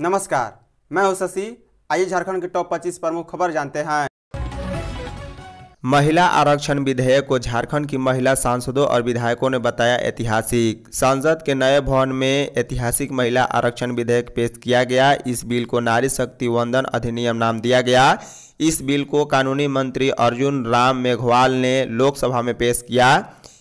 नमस्कार मैं हूं शशि आइए झारखंड के टॉप 25 प्रमुख खबर जानते हैं महिला आरक्षण विधेयक को झारखंड की महिला सांसदों और विधायकों ने बताया ऐतिहासिक सांसद के नए भवन में ऐतिहासिक महिला आरक्षण विधेयक पेश किया गया इस बिल को नारी शक्ति वंदन अधिनियम नाम दिया गया इस बिल को कानूनी मंत्री अर्जुन राम मेघवाल ने लोकसभा में पेश किया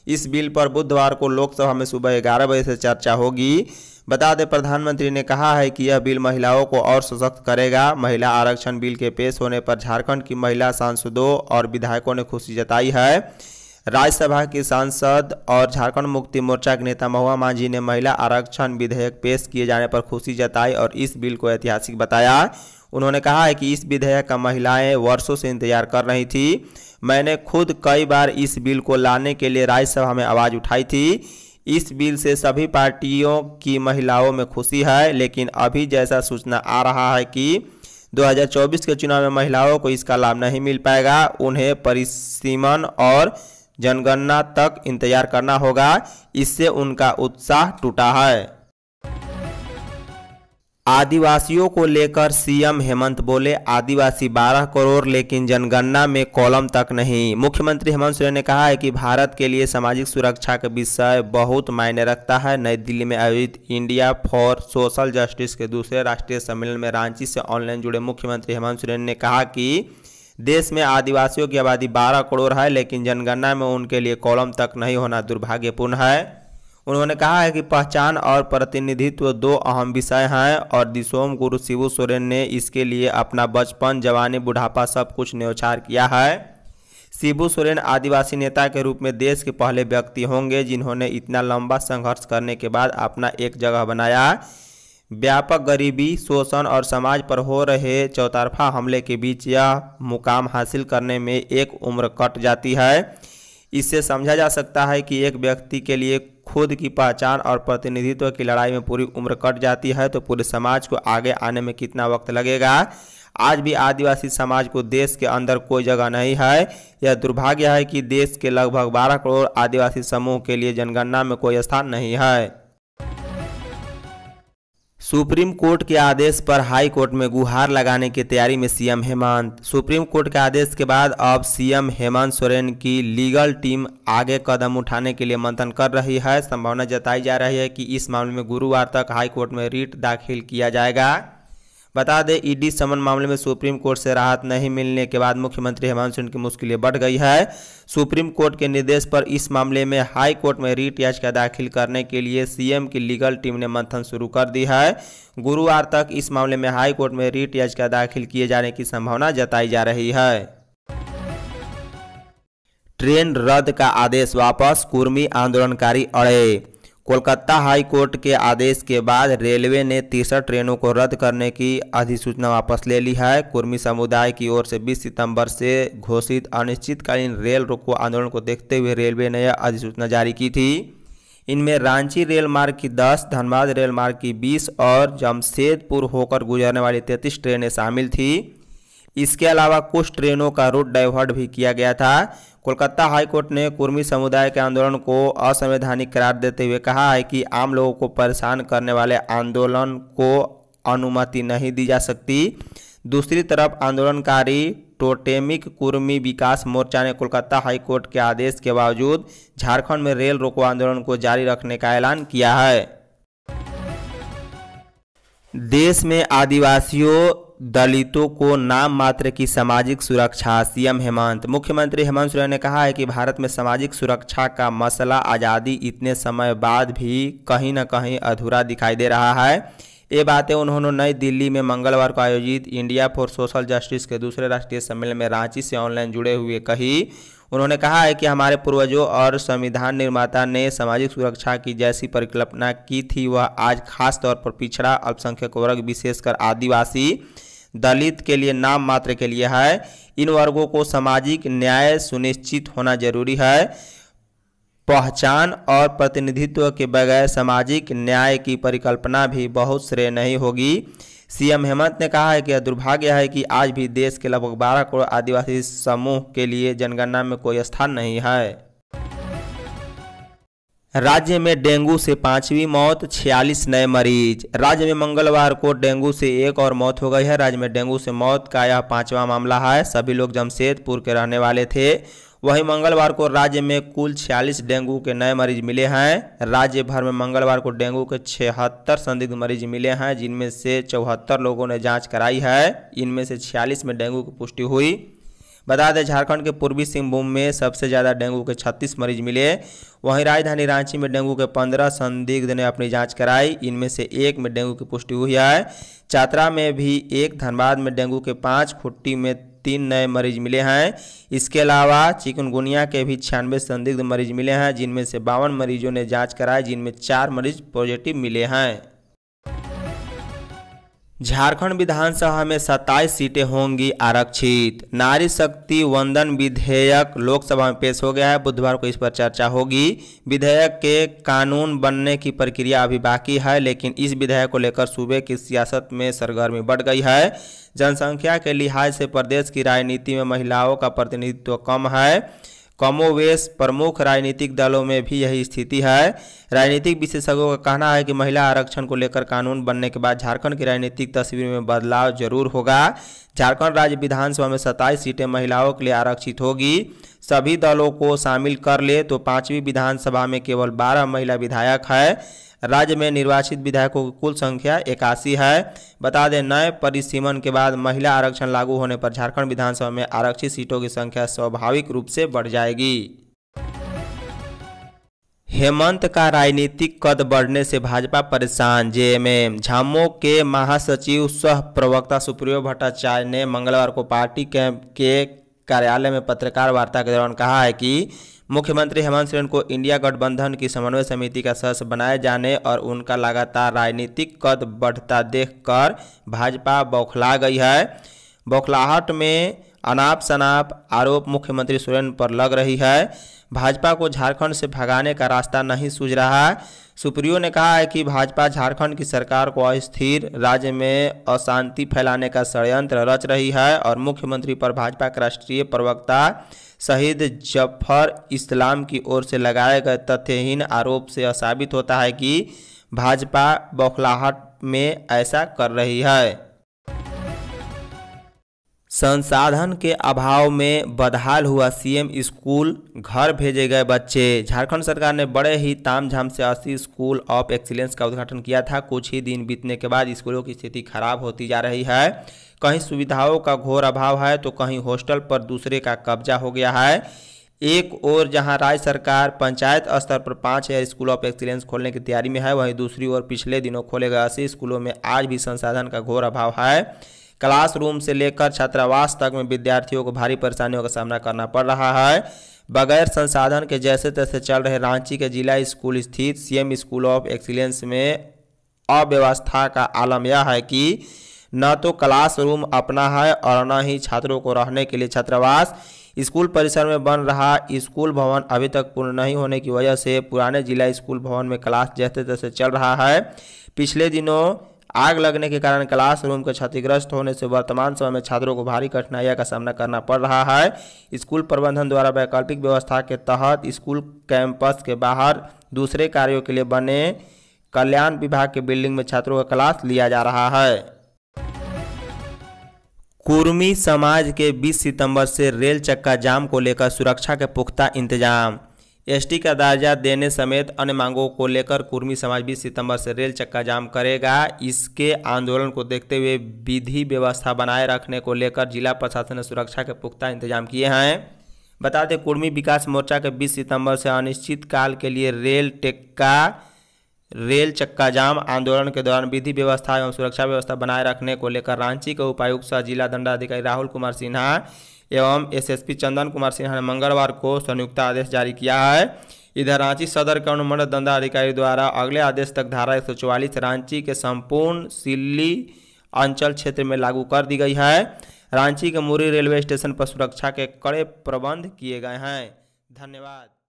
इस बिल पर बुधवार को लोकसभा में सुबह ग्यारह बजे से चर्चा होगी बता दें प्रधानमंत्री ने कहा है कि यह बिल महिलाओं को और सशक्त करेगा महिला आरक्षण बिल के पेश होने पर झारखंड की महिला सांसदों और विधायकों ने खुशी जताई है राज्यसभा की सांसद और झारखंड मुक्ति मोर्चा के नेता महुआ मांझी ने महिला आरक्षण विधेयक पेश किए जाने पर खुशी जताई और इस बिल को ऐतिहासिक बताया उन्होंने कहा है कि इस विधेयक का महिलाएं वर्षों से इंतजार कर रही थी मैंने खुद कई बार इस बिल को लाने के लिए राज्यसभा में आवाज़ उठाई थी इस बिल से सभी पार्टियों की महिलाओं में खुशी है लेकिन अभी जैसा सूचना आ रहा है कि 2024 के चुनाव में महिलाओं को इसका लाभ नहीं मिल पाएगा उन्हें परिसीमन और जनगणना तक इंतजार करना होगा इससे उनका उत्साह टूटा है आदिवासियों को लेकर सीएम हेमंत बोले आदिवासी 12 करोड़ लेकिन जनगणना में कॉलम तक नहीं मुख्यमंत्री हेमंत सोरेन ने कहा है कि भारत के लिए सामाजिक सुरक्षा का विषय बहुत मायने रखता है नई दिल्ली में आयोजित इंडिया फॉर सोशल जस्टिस के दूसरे राष्ट्रीय सम्मेलन में रांची से ऑनलाइन जुड़े मुख्यमंत्री हेमंत सोरेन ने कहा कि देश में आदिवासियों की आबादी बारह करोड़ है लेकिन जनगणना में उनके लिए कॉलम तक नहीं होना दुर्भाग्यपूर्ण है उन्होंने कहा है कि पहचान और प्रतिनिधित्व दो अहम विषय हैं और दिसोम गुरु शिव सोरेन ने इसके लिए अपना बचपन जवानी बुढ़ापा सब कुछ न्यौछार किया है शिबू सोरेन आदिवासी नेता के रूप में देश के पहले व्यक्ति होंगे जिन्होंने इतना लंबा संघर्ष करने के बाद अपना एक जगह बनाया व्यापक गरीबी शोषण और समाज पर हो रहे चौतरफा हमले के बीच यह मुकाम हासिल करने में एक उम्र कट जाती है इससे समझा जा सकता है कि एक व्यक्ति के लिए खुद की पहचान और प्रतिनिधित्व की लड़ाई में पूरी उम्र कट जाती है तो पूरे समाज को आगे आने में कितना वक्त लगेगा आज भी आदिवासी समाज को देश के अंदर कोई जगह नहीं है यह दुर्भाग्य है कि देश के लगभग 12 करोड़ आदिवासी समूह के लिए जनगणना में कोई स्थान नहीं है सुप्रीम कोर्ट के आदेश पर हाई कोर्ट में गुहार लगाने की तैयारी में सीएम हेमंत सुप्रीम कोर्ट के आदेश के बाद अब सीएम हेमंत सोरेन की लीगल टीम आगे कदम उठाने के लिए मंथन कर रही है संभावना जताई जा रही है कि इस मामले में गुरुवार तक हाई कोर्ट में रिट दाखिल किया जाएगा बता दें ईडी समन मामले में सुप्रीम कोर्ट से राहत नहीं मिलने के बाद मुख्यमंत्री हेमंत सोरेन की मुश्किलें बढ़ गई है सुप्रीम कोर्ट के निर्देश पर इस मामले में हाई कोर्ट में रीट याचिका दाखिल करने के लिए सीएम की लीगल टीम ने मंथन शुरू कर दी है गुरुवार तक इस मामले में हाई कोर्ट में रीट याचिका दाखिल किए जाने की संभावना जताई जा रही है ट्रेन रद्द का आदेश वापस कुर्मी आंदोलनकारी अड़े कोलकाता हाई कोर्ट के आदेश के बाद रेलवे ने तिरसठ ट्रेनों को रद्द करने की अधिसूचना वापस ले ली है कुर्मी समुदाय की ओर से 20 सितंबर से घोषित अनिश्चितकालीन रेल रोको आंदोलन को देखते हुए रेलवे ने यह अधिसूचना जारी की थी इनमें रांची रेल मार्ग की 10, धनबाद रेल मार्ग की 20 और जमशेदपुर होकर गुजरने वाली 33 ट्रेनें शामिल थीं इसके अलावा कुछ ट्रेनों का रूट डाइवर्ट भी किया गया था कोलकाता हाईकोर्ट ने कुर्मी समुदाय के आंदोलन को असंवैधानिक करार देते हुए कहा है कि आम लोगों को परेशान करने वाले आंदोलन को अनुमति नहीं दी जा सकती दूसरी तरफ आंदोलनकारी टोटेमिक कुर्मी विकास मोर्चा ने कोलकाता हाईकोर्ट के आदेश के बावजूद झारखंड में रेल रोको आंदोलन को जारी रखने का ऐलान किया है देश में आदिवासियों दलितों को नाम मात्र की सामाजिक सुरक्षा सीएम हेमंत मुख्यमंत्री हेमंत सोरेन ने कहा है कि भारत में सामाजिक सुरक्षा का मसला आज़ादी इतने समय बाद भी कहीं ना कहीं अधूरा दिखाई दे रहा है ये बातें उन्होंने नई दिल्ली में मंगलवार को आयोजित इंडिया फॉर सोशल जस्टिस के दूसरे राष्ट्रीय सम्मेलन में रांची से ऑनलाइन जुड़े हुए कही उन्होंने कहा है कि हमारे पूर्वजों और संविधान निर्माता ने सामाजिक सुरक्षा की जैसी परिकल्पना की थी वह आज खास तौर पर पिछड़ा अल्पसंख्यक वर्ग विशेषकर आदिवासी दलित के लिए नाम मात्र के लिए है इन वर्गों को सामाजिक न्याय सुनिश्चित होना जरूरी है पहचान और प्रतिनिधित्व के बगैर सामाजिक न्याय की परिकल्पना भी बहुत श्रेय नहीं होगी सीएम हेमंत ने कहा है कि दुर्भाग्य है कि आज भी देश के लगभग बारह करोड़ आदिवासी समूह के लिए जनगणना में कोई स्थान नहीं है राज्य में डेंगू से पांचवी मौत छियालीस नए मरीज राज्य में मंगलवार को डेंगू से एक और मौत हो गई है राज्य में डेंगू से मौत का यह पांचवा मामला है सभी लोग जमशेदपुर के रहने वाले थे वहीं मंगलवार को राज्य में कुल छियालीस डेंगू के नए मरीज मिले हैं राज्य भर में मंगलवार को डेंगू के छिहत्तर संदिग्ध मरीज मिले हैं जिनमें से चौहत्तर लोगों ने जाँच कराई है इनमें से छियालीस में डेंगू की पुष्टि हुई बता दें झारखंड के पूर्वी सिंहभूम में सबसे ज़्यादा डेंगू के छत्तीस मरीज मिले वहीं राजधानी रांची में डेंगू के पंद्रह संदिग्ध ने अपनी जांच कराई इनमें से एक में डेंगू की पुष्टि हुई है चात्रा में भी एक धनबाद में डेंगू के पाँच खुट्टी में तीन नए मरीज मिले हैं इसके अलावा चिकनगुनिया के भी छियानवे संदिग्ध मरीज मिले हैं जिनमें से बावन मरीजों ने जाँच कराई जिनमें चार मरीज पॉजिटिव मिले हैं झारखंड विधानसभा में 27 सीटें होंगी आरक्षित नारी शक्ति वंदन विधेयक लोकसभा में पेश हो गया है बुधवार को इस पर चर्चा होगी विधेयक के कानून बनने की प्रक्रिया अभी बाकी है लेकिन इस विधेयक को लेकर सूबे की सियासत में सरगर्मी बढ़ गई है जनसंख्या के लिहाज से प्रदेश की राजनीति में महिलाओं का प्रतिनिधित्व कम है कमोवेश प्रमुख राजनीतिक दलों में भी यही स्थिति है राजनीतिक विशेषज्ञों का कहना है कि महिला आरक्षण को लेकर कानून बनने के बाद झारखंड की राजनीतिक तस्वीर में बदलाव जरूर होगा झारखंड राज्य विधानसभा में सत्ताईस सीटें महिलाओं के लिए आरक्षित होगी सभी दलों को शामिल कर ले तो पाँचवीं विधानसभा में केवल बारह महिला विधायक है राज्य में निर्वाचित विधायकों की कुल संख्या इक्यासी है बता दें नए परिसीमन के बाद महिला आरक्षण लागू होने पर झारखंड विधानसभा में आरक्षित सीटों की संख्या स्वाभाविक रूप से बढ़ जाएगी हेमंत का राजनीतिक कद बढ़ने से भाजपा परेशान जेएमएम झामो के महासचिव सह प्रवक्ता सुप्रियो भट्टाचार्य ने मंगलवार को पार्टी कैंप के कार्यालय में पत्रकार वार्ता के दौरान कहा है कि मुख्यमंत्री हेमंत सोरेन को इंडिया गठबंधन की समन्वय समिति का सदस्य बनाए जाने और उनका लगातार राजनीतिक कद बढ़ता देखकर भाजपा बौखला गई है बौखलाहट में अनाप शनाप आरोप मुख्यमंत्री सोरेन पर लग रही है भाजपा को झारखंड से भगाने का रास्ता नहीं सूझ रहा है सुप्रियो ने कहा है कि भाजपा झारखंड की सरकार को अस्थिर राज्य में अशांति फैलाने का षडयंत्र रच रही है और मुख्यमंत्री पर भाजपा के राष्ट्रीय प्रवक्ता शहीद जफर इस्लाम की ओर से लगाए गए तथ्यहीन आरोप से साबित होता है कि भाजपा बौखलाहट में ऐसा कर रही है संसाधन के अभाव में बदहाल हुआ सीएम स्कूल घर भेजे गए बच्चे झारखंड सरकार ने बड़े ही तामझाम से अस्सी स्कूल ऑफ एक्सीलेंस का उद्घाटन किया था कुछ ही दिन बीतने के बाद स्कूलों की स्थिति खराब होती जा रही है कहीं सुविधाओं का घोर अभाव है तो कहीं हॉस्टल पर दूसरे का कब्जा हो गया है एक ओर जहां राज्य सरकार पंचायत स्तर पर पाँच हज़ार स्कूल ऑफ एक्सीलेंस खोलने की तैयारी में है वहीं दूसरी ओर पिछले दिनों खोले गए अस्सी स्कूलों में आज भी संसाधन का घोर अभाव है क्लासरूम से लेकर छात्रावास तक में विद्यार्थियों को भारी परेशानियों का सामना करना पड़ रहा है बगैर संसाधन के जैसे तैसे चल रहे रांची के जिला स्कूल स्थित सीएम स्कूल ऑफ एक्सीलेंस में अव्यवस्था का आलम यह है कि न तो क्लासरूम अपना है और न ही छात्रों को रहने के लिए छात्रावास स्कूल परिसर में बन रहा स्कूल भवन अभी तक पूर्ण नहीं होने की वजह से पुराने जिला स्कूल भवन में क्लास जैसे तैसे चल रहा है पिछले दिनों आग लगने के कारण क्लासरूम के क्षतिग्रस्त होने से वर्तमान समय में छात्रों को भारी कठिनाइयों का सामना करना पड़ रहा है स्कूल प्रबंधन द्वारा वैकल्पिक व्यवस्था के तहत स्कूल कैंपस के बाहर दूसरे कार्यों के लिए बने कल्याण विभाग के बिल्डिंग में छात्रों का क्लास लिया जा रहा है कुर्मी समाज के 20 सितंबर से रेल चक्का जाम को लेकर सुरक्षा के पुख्ता इंतजाम एसटी का दर्जा देने समेत अन्य मांगों को लेकर कुर्मी समाज बीस सितंबर से रेल चक्का जाम करेगा इसके आंदोलन को देखते हुए विधि व्यवस्था बनाए रखने को लेकर जिला प्रशासन ने सुरक्षा के पुख्ता इंतजाम किए हैं बता दें कुर्मी विकास मोर्चा के 20 सितंबर से अनिश्चित काल के लिए रेल टेक्का रेल चक्का जाम आंदोलन के दौरान विधि व्यवस्था एवं सुरक्षा व्यवस्था बनाए रखने को लेकर रांची के उपायुक्त सह जिला दंडाधिकारी राहुल कुमार सिन्हा एवं एसएसपी चंदन कुमार सिन्हा ने मंगलवार को संयुक्त आदेश जारी किया है इधर रांची सदर के अनुमंडल दंडाधिकारी द्वारा अगले आदेश तक धारा एक रांची के संपूर्ण सिल्ली अंचल क्षेत्र में लागू कर दी गई है रांची के मुरी रेलवे स्टेशन पर सुरक्षा के कड़े प्रबंध किए गए हैं धन्यवाद